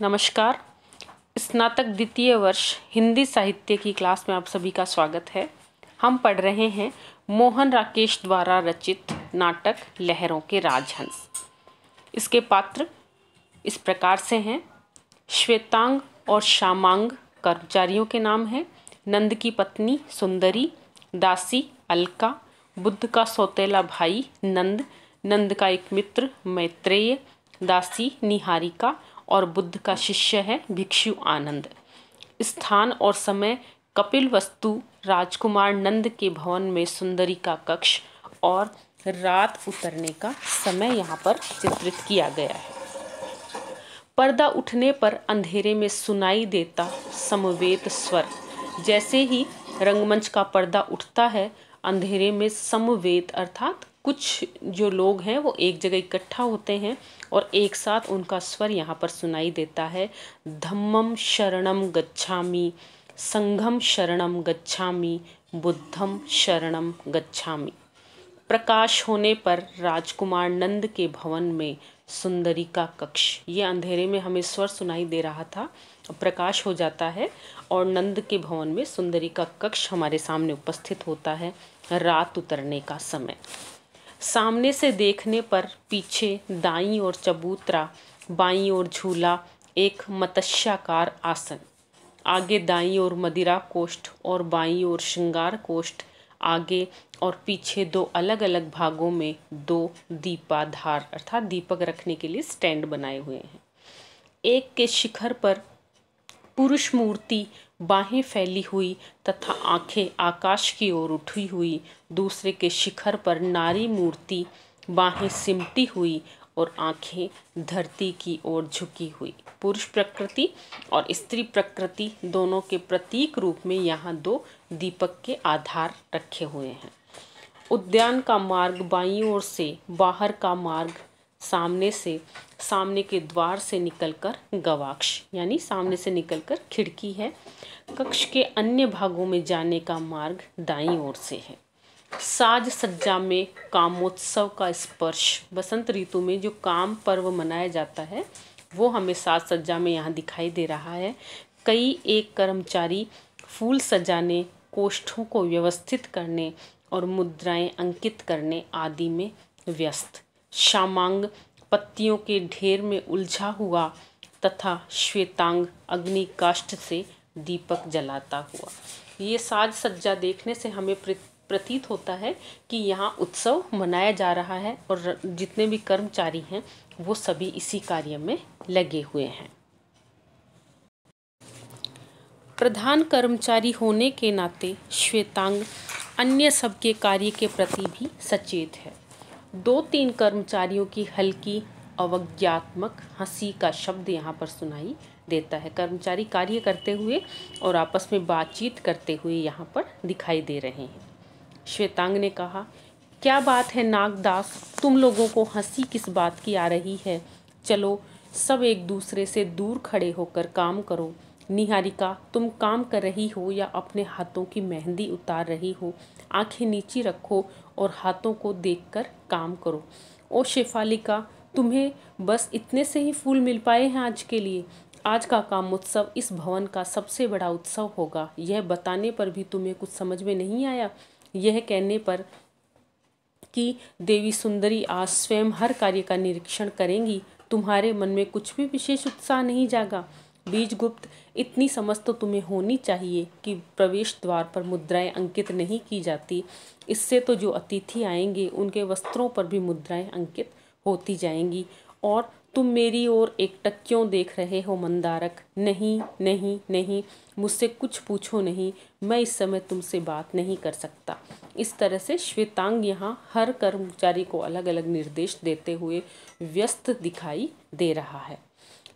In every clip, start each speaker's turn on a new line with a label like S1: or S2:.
S1: नमस्कार स्नातक द्वितीय वर्ष हिंदी साहित्य की क्लास में आप सभी का स्वागत है हम पढ़ रहे हैं मोहन राकेश द्वारा रचित नाटक लहरों के राजहंस इसके पात्र इस प्रकार से हैं श्वेतांग और श्यामांग कर्मचारियों के नाम हैं नंद की पत्नी सुंदरी दासी अलका बुद्ध का सौतेला भाई नंद नंद का एक मित्र मैत्रेय दासी निहारिका और बुद्ध का शिष्य है भिक्षु आनंद स्थान और समय कपिल वस्तु राजकुमार नंद के भवन में सुंदरी का कक्ष और रात उतरने का समय यहाँ पर चित्रित किया गया है पर्दा उठने पर अंधेरे में सुनाई देता समवेत स्वर जैसे ही रंगमंच का पर्दा उठता है अंधेरे में समवेत अर्थात कुछ जो लोग हैं वो एक जगह इकट्ठा होते हैं और एक साथ उनका स्वर यहाँ पर सुनाई देता है धम्मम शरणम गच्छामी संघम शरणम गच्छामी बुद्धम शरणम गच्छामी प्रकाश होने पर राजकुमार नंद के भवन में सुंदरी का कक्ष ये अंधेरे में हमें स्वर सुनाई दे रहा था प्रकाश हो जाता है और नंद के भवन में सुंदरी का कक्ष हमारे सामने उपस्थित होता है रात उतरने का समय सामने से देखने पर पीछे दाई और चबूतरा बाई और झूला एक मत्स्याकार आसन आगे दाई और मदिरा कोष्ठ और बाई और श्रृंगार कोष्ठ आगे और पीछे दो अलग अलग भागों में दो दीपाधार अर्थात दीपक रखने के लिए स्टैंड बनाए हुए हैं एक के शिखर पर पुरुष मूर्ति बाहें फैली हुई तथा आंखें आकाश की ओर उठी हुई दूसरे के शिखर पर नारी मूर्ति बाहें सिमटी हुई और आंखें धरती की ओर झुकी हुई पुरुष प्रकृति और स्त्री प्रकृति दोनों के प्रतीक रूप में यहाँ दो दीपक के आधार रखे हुए हैं उद्यान का मार्ग बाईं ओर से बाहर का मार्ग सामने से सामने के द्वार से निकलकर गवाक्ष यानी सामने से निकलकर खिड़की है कक्ष के अन्य भागों में जाने का मार्ग दाई ओर से है साज सज्जा में कामोत्सव का स्पर्श बसंत ऋतु में जो काम पर्व मनाया जाता है वो हमें साज सज्जा में यहाँ दिखाई दे रहा है कई एक कर्मचारी फूल सजाने कोष्ठों को व्यवस्थित करने और मुद्राएं अंकित करने आदि में व्यस्त शामांग पत्तियों के ढेर में उलझा हुआ तथा श्वेतांग अग्नि काष्ठ से दीपक जलाता हुआ ये साज सज्जा देखने से हमें प्रतीत होता है कि यहाँ उत्सव मनाया जा रहा है और जितने भी कर्मचारी हैं वो सभी इसी कार्य में लगे हुए हैं प्रधान कर्मचारी होने के नाते श्वेतांग अन्य सबके कार्य के प्रति भी सचेत है दो तीन कर्मचारियों की हल्की अवज्ञात्मक हंसी का शब्द यहाँ पर सुनाई देता है कर्मचारी कार्य करते हुए और आपस में बातचीत करते हुए यहाँ पर दिखाई दे रहे हैं श्वेतांग ने कहा क्या बात है नागदास तुम लोगों को हंसी किस बात की आ रही है चलो सब एक दूसरे से दूर खड़े होकर काम करो निहारिका तुम काम कर रही हो या अपने हाथों की मेहंदी उतार रही हो आंखें नीची रखो और हाथों को देखकर काम करो ओ शेफालिका तुम्हें बस इतने से ही फूल मिल पाए हैं आज के लिए आज का काम उत्सव इस भवन का सबसे बड़ा उत्सव होगा यह बताने पर भी तुम्हें कुछ समझ में नहीं आया यह कहने पर कि देवी सुंदरी आज स्वयं हर कार्य का निरीक्षण करेंगी तुम्हारे मन में कुछ भी विशेष उत्साह नहीं जागा बीजगुप्त इतनी समझ तो तुम्हें होनी चाहिए कि प्रवेश द्वार पर मुद्राएं अंकित नहीं की जाती इससे तो जो अतिथि आएंगे उनके वस्त्रों पर भी मुद्राएं अंकित होती जाएंगी और तुम मेरी ओर एकटक क्यों देख रहे हो मंदारक नहीं नहीं नहीं मुझसे कुछ पूछो नहीं मैं इस समय तुमसे बात नहीं कर सकता इस तरह से श्वेतांग यहाँ हर कर्मचारी को अलग अलग निर्देश देते हुए व्यस्त दिखाई दे रहा है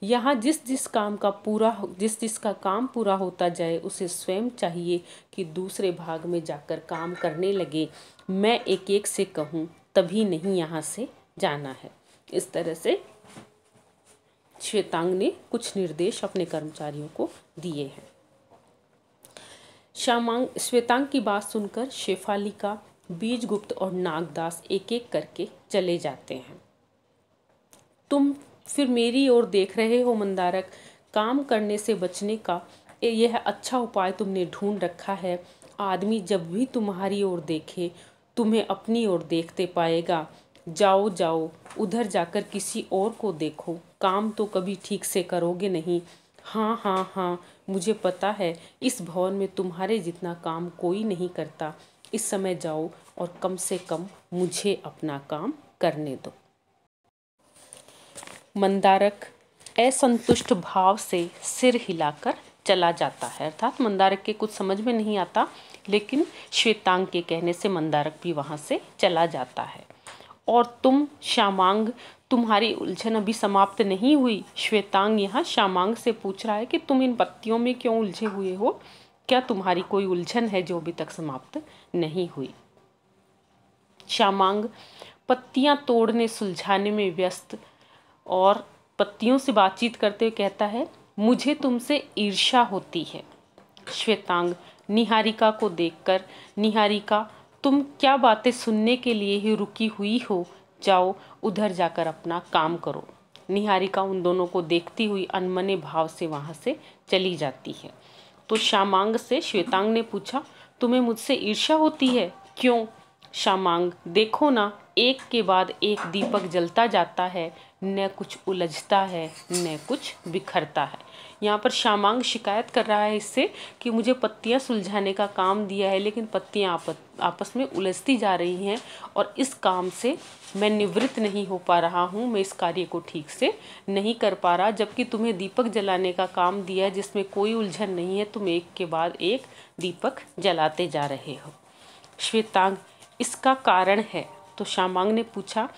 S1: यहाँ जिस जिस काम का पूरा जिस जिस का काम पूरा होता जाए उसे स्वयं चाहिए कि दूसरे भाग में जाकर काम करने लगे मैं एक एक से कहूँ तभी नहीं यहाँ से जाना है इस तरह से श्वेतांग ने कुछ निर्देश अपने कर्मचारियों को दिए हैं श्यामांग श्वेतांग की बात सुनकर शेफालिका बीजगुप्त और नागदास एक एक करके चले जाते हैं तुम फिर मेरी ओर देख रहे हो मंदारक काम करने से बचने का यह अच्छा उपाय तुमने ढूंढ रखा है आदमी जब भी तुम्हारी ओर देखे तुम्हें अपनी ओर देखते पाएगा जाओ जाओ उधर जाकर किसी और को देखो काम तो कभी ठीक से करोगे नहीं हाँ हाँ हाँ मुझे पता है इस भवन में तुम्हारे जितना काम कोई नहीं करता इस समय जाओ और कम से कम मुझे अपना काम करने दो मंदारक असंतुष्ट भाव से सिर हिलाकर चला जाता है अर्थात मंदारक के कुछ समझ में नहीं आता लेकिन श्वेतांग के कहने से मंदारक भी वहाँ से चला जाता है और तुम श्यामांग तुम्हारी उलझन अभी समाप्त नहीं हुई श्वेतांग यहाँ श्यामांग से पूछ रहा है कि तुम इन पत्तियों में क्यों उलझे हुए हो क्या तुम्हारी कोई उलझन है जो अभी तक समाप्त नहीं हुई श्यामांग पत्तियाँ तोड़ने सुलझाने में व्यस्त और पत्तियों से बातचीत करते हुए कहता है मुझे तुमसे ईर्ष्या होती है श्वेतांग निहारिका को देखकर निहारिका तुम क्या बातें सुनने के लिए ही रुकी हुई हो जाओ उधर जाकर अपना काम करो निहारिका उन दोनों को देखती हुई अनमने भाव से वहाँ से चली जाती है तो श्यामांग से श्वेतांग ने पूछा तुम्हें मुझसे ईर्ष्या होती है क्यों श्यामांग देखो ना एक के बाद एक दीपक जलता जाता है न कुछ उलझता है न कुछ बिखरता है यहाँ पर श्यामांग शिकायत कर रहा है इससे कि मुझे पत्तियाँ सुलझाने का काम दिया है लेकिन पत्तियाँ आपस आपस में उलझती जा रही हैं और इस काम से मैं निवृत्त नहीं हो पा रहा हूँ मैं इस कार्य को ठीक से नहीं कर पा रहा जबकि तुम्हें दीपक जलाने का काम दिया है जिसमें कोई उलझन नहीं है तुम एक के बाद एक दीपक जलाते जा रहे हो श्वेतांग इसका कारण है तो श्यामांग ने पूछा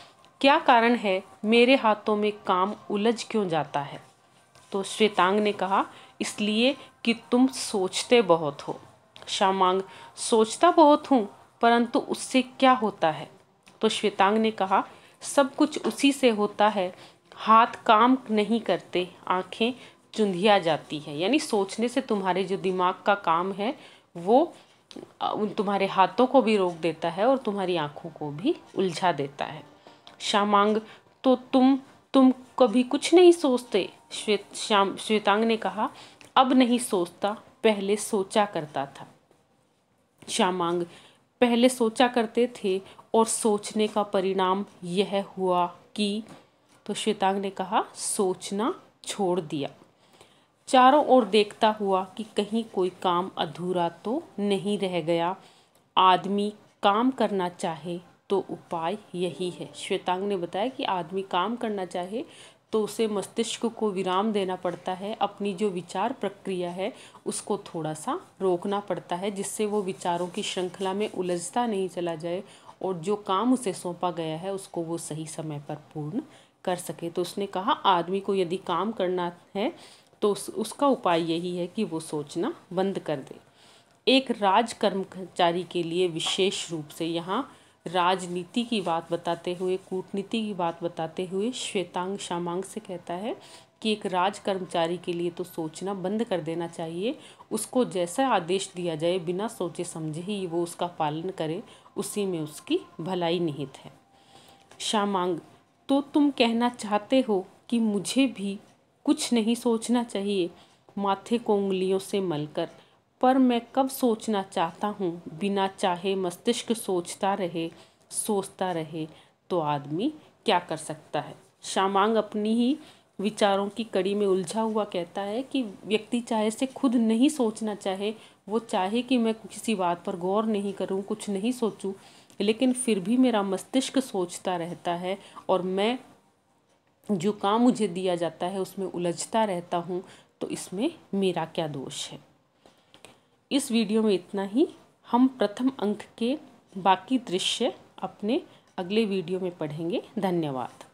S1: क्या कारण है मेरे हाथों में काम उलझ क्यों जाता है तो श्वेतांग ने कहा इसलिए कि तुम सोचते बहुत हो श्यामांग सोचता बहुत हूँ परंतु उससे क्या होता है तो श्वेतांग ने कहा सब कुछ उसी से होता है हाथ काम नहीं करते आंखें चुंधिया जाती है यानी सोचने से तुम्हारे जो दिमाग का काम है वो तुम्हारे हाथों को भी रोक देता है और तुम्हारी आँखों को भी उलझा देता है श्यामांग तो तुम तुम कभी कुछ नहीं सोचते श्वेत श्याम श्वेतांग ने कहा अब नहीं सोचता पहले सोचा करता था श्यामांग पहले सोचा करते थे और सोचने का परिणाम यह हुआ कि तो श्वेतांग ने कहा सोचना छोड़ दिया चारों ओर देखता हुआ कि कहीं कोई काम अधूरा तो नहीं रह गया आदमी काम करना चाहे तो उपाय यही है श्वेतांग ने बताया कि आदमी काम करना चाहे तो उसे मस्तिष्क को विराम देना पड़ता है अपनी जो विचार प्रक्रिया है उसको थोड़ा सा रोकना पड़ता है जिससे वो विचारों की श्रृंखला में उलझता नहीं चला जाए और जो काम उसे सौंपा गया है उसको वो सही समय पर पूर्ण कर सके तो उसने कहा आदमी को यदि काम करना है तो उस, उसका उपाय यही है कि वो सोचना बंद कर दे एक राज कर्मचारी के लिए विशेष रूप से यहाँ राजनीति की बात बताते हुए कूटनीति की बात बताते हुए श्वेतांग शामांग से कहता है कि एक राज कर्मचारी के लिए तो सोचना बंद कर देना चाहिए उसको जैसा आदेश दिया जाए बिना सोचे समझे ही वो उसका पालन करे उसी में उसकी भलाई निहित है शामांग तो तुम कहना चाहते हो कि मुझे भी कुछ नहीं सोचना चाहिए माथे को उंगलियों से मलकर पर मैं कब सोचना चाहता हूँ बिना चाहे मस्तिष्क सोचता रहे सोचता रहे तो आदमी क्या कर सकता है शामांग अपनी ही विचारों की कड़ी में उलझा हुआ कहता है कि व्यक्ति चाहे से खुद नहीं सोचना चाहे वो चाहे कि मैं किसी बात पर गौर नहीं करूँ कुछ नहीं सोचूं लेकिन फिर भी मेरा मस्तिष्क सोचता रहता है और मैं जो काम मुझे दिया जाता है उसमें उलझता रहता हूँ तो इसमें मेरा क्या दोष है इस वीडियो में इतना ही हम प्रथम अंक के बाकी दृश्य अपने अगले वीडियो में पढ़ेंगे धन्यवाद